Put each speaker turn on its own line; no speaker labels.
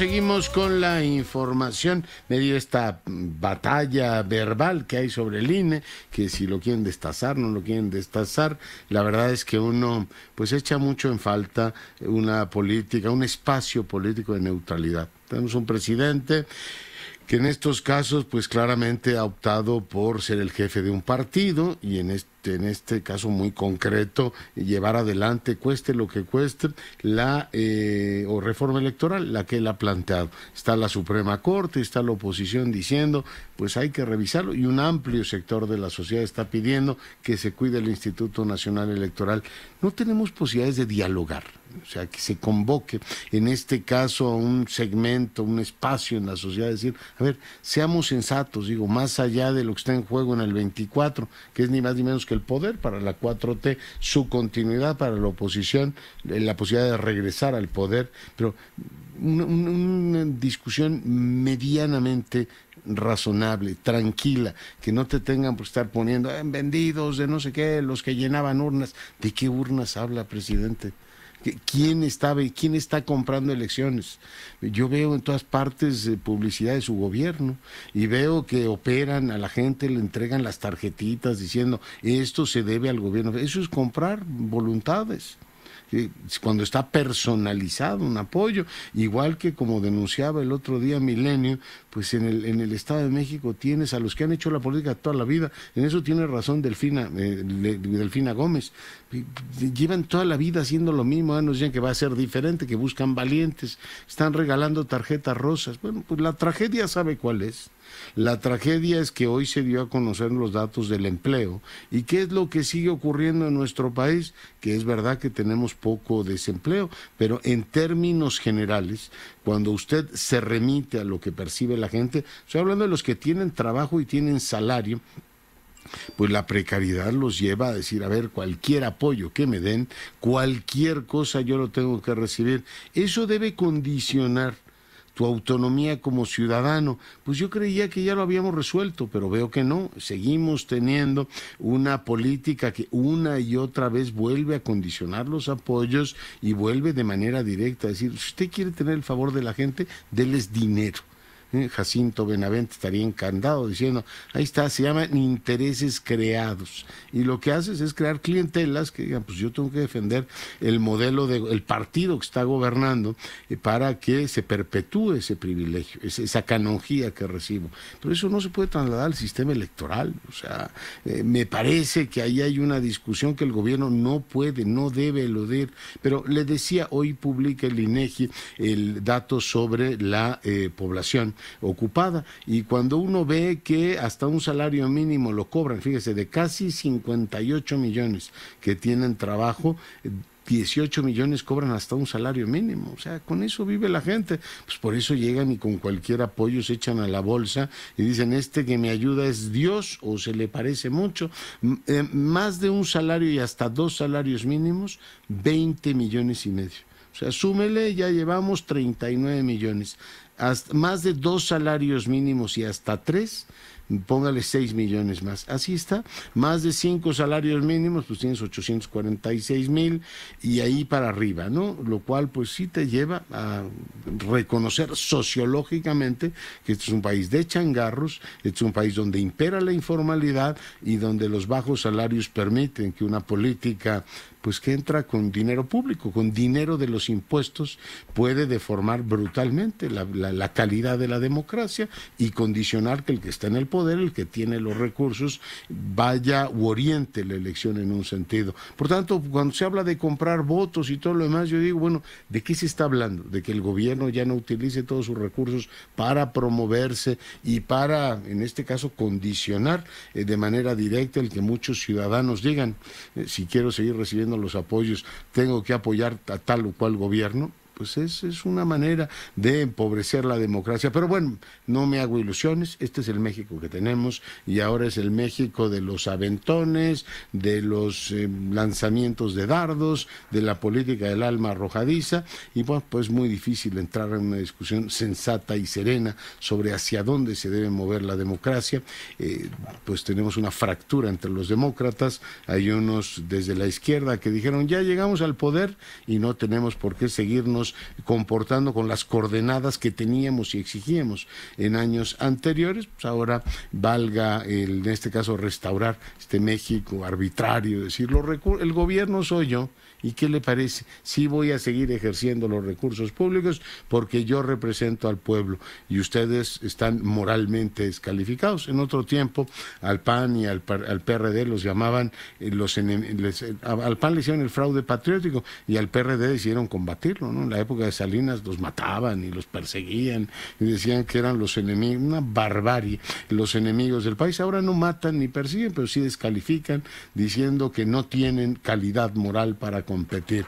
seguimos con la información medio esta batalla verbal que hay sobre el INE, que si lo quieren destazar, no lo quieren destazar. La verdad es que uno pues echa mucho en falta una política, un espacio político de neutralidad. Tenemos un presidente que en estos casos pues claramente ha optado por ser el jefe de un partido y en este en este caso muy concreto, llevar adelante, cueste lo que cueste, la eh, reforma electoral, la que él ha planteado. Está la Suprema Corte, está la oposición diciendo, pues hay que revisarlo, y un amplio sector de la sociedad está pidiendo que se cuide el Instituto Nacional Electoral. No tenemos posibilidades de dialogar, o sea, que se convoque en este caso a un segmento, un espacio en la sociedad, decir, a ver, seamos sensatos, digo, más allá de lo que está en juego en el 24, que es ni más ni menos que el poder para la 4T, su continuidad para la oposición, eh, la posibilidad de regresar al poder, pero una, discusión medianamente razonable, tranquila, que no te tengan por estar poniendo ah, vendidos de no sé qué, los que llenaban urnas. ¿De qué urnas habla, presidente? quién está, quién está comprando elecciones. Yo veo en todas partes eh, publicidad de su gobierno y veo que operan a la gente, le entregan las tarjetitas diciendo esto se debe al gobierno. Eso es comprar voluntades. Eh, cuando está personalizado un apoyo, igual que como denunciaba el otro día Milenio, pues en el, en el Estado de México tienes a los que han hecho la política toda la vida, en eso tiene razón Delfina, eh, Delfina Gómez, llevan toda la vida haciendo lo mismo, ah, nos dicen que va a ser diferente, que buscan valientes, están regalando tarjetas rosas, bueno, pues la tragedia sabe cuál es. La tragedia es que hoy se dio a conocer los datos del empleo y qué es lo que sigue ocurriendo en nuestro país, que es verdad que tenemos poco desempleo, pero en términos generales, cuando usted se remite a lo que percibe la gente, estoy hablando de los que tienen trabajo y tienen salario, pues la precariedad los lleva a decir, a ver, cualquier apoyo que me den, cualquier cosa yo lo tengo que recibir. Eso debe condicionar ¿Su autonomía como ciudadano. Pues yo creía que ya lo habíamos resuelto, pero veo que no. Seguimos teniendo una política que una y otra vez vuelve a condicionar los apoyos y vuelve de manera directa a decir, si usted quiere tener el favor de la gente, déles dinero ¿eh? Jacinto Benavente estaría encantado diciendo, ahí está, se llaman intereses creados. Y lo que haces es crear clientelas que digan, pues yo tengo que defender el modelo del partido que está gobernando eh, para que se perpetúe ese privilegio, esa canonjía que recibo. Pero eso no se puede trasladar al sistema electoral. O sea, eh, me parece que ahí hay una discusión que el gobierno no puede, no debe eludir. Pero le decía, hoy publica el INEGI el dato sobre la población ocupada. Y cuando uno ve que hasta un salario mínimo lo cobran, fíjese, de casi 58 millones que tienen trabajo, 18 millones cobran hasta un salario mínimo. O sea, con eso vive la gente. Pues por eso llegan y con cualquier apoyo se echan a la bolsa y dicen, este que me ayuda es Dios o se le parece mucho. Eh, más de un salario y hasta dos salarios mínimos, 20 millones y medio. O sea, súmele, ya llevamos 39 millones más de dos salarios mínimos y hasta tres, póngale seis millones más. Así está, más de cinco salarios mínimos, pues tienes 846 mil y ahí para arriba, ¿no? Lo cual pues sí te lleva a reconocer sociológicamente que este es un país de changarros, este es un país donde impera la informalidad y donde los bajos salarios permiten que una política pues que entra con dinero público, con dinero de los impuestos, puede deformar brutalmente la la, calidad de la democracia y condicionar que el que está en el poder, el que tiene los recursos, vaya u oriente la elección en un sentido. Por tanto, cuando se habla de comprar votos y todo lo demás, yo digo, bueno, ¿de qué se está hablando? ¿De que el gobierno ya no utilice todos sus recursos para promoverse y para, en este caso, condicionar eh, de manera directa el que muchos ciudadanos digan, eh, si quiero seguir recibiendo los apoyos, tengo que apoyar a tal o cual gobierno? pues es, una manera de empobrecer la democracia. Pero bueno, no me hago ilusiones, este es el México que tenemos y ahora es el México de los aventones, de los eh, lanzamientos de dardos, de la política del alma arrojadiza y bueno, pues es muy difícil entrar en una discusión sensata y serena sobre hacia dónde se debe mover la democracia. Eh, pues tenemos una fractura entre los demócratas, hay unos desde la izquierda que dijeron ya llegamos al poder y no tenemos por qué seguirnos comportando con las coordenadas que teníamos y exigíamos en años anteriores, pues ahora valga, en este caso, restaurar este México arbitrario, decir, el gobierno soy yo. ¿Y qué le parece? si voy a seguir ejerciendo los recursos públicos porque yo represento al pueblo y ustedes están moralmente descalificados. En otro tiempo al PAN y al, al PRD los llamaban, eh, los les, eh, al PAN le hicieron el fraude patriótico y al PRD decidieron combatirlo. ¿no? época de Salinas los mataban y los perseguían y decían que eran los enemigos, una barbarie, los enemigos del país. Ahora no matan ni persiguen, pero sí descalifican diciendo que no tienen calidad moral para competir.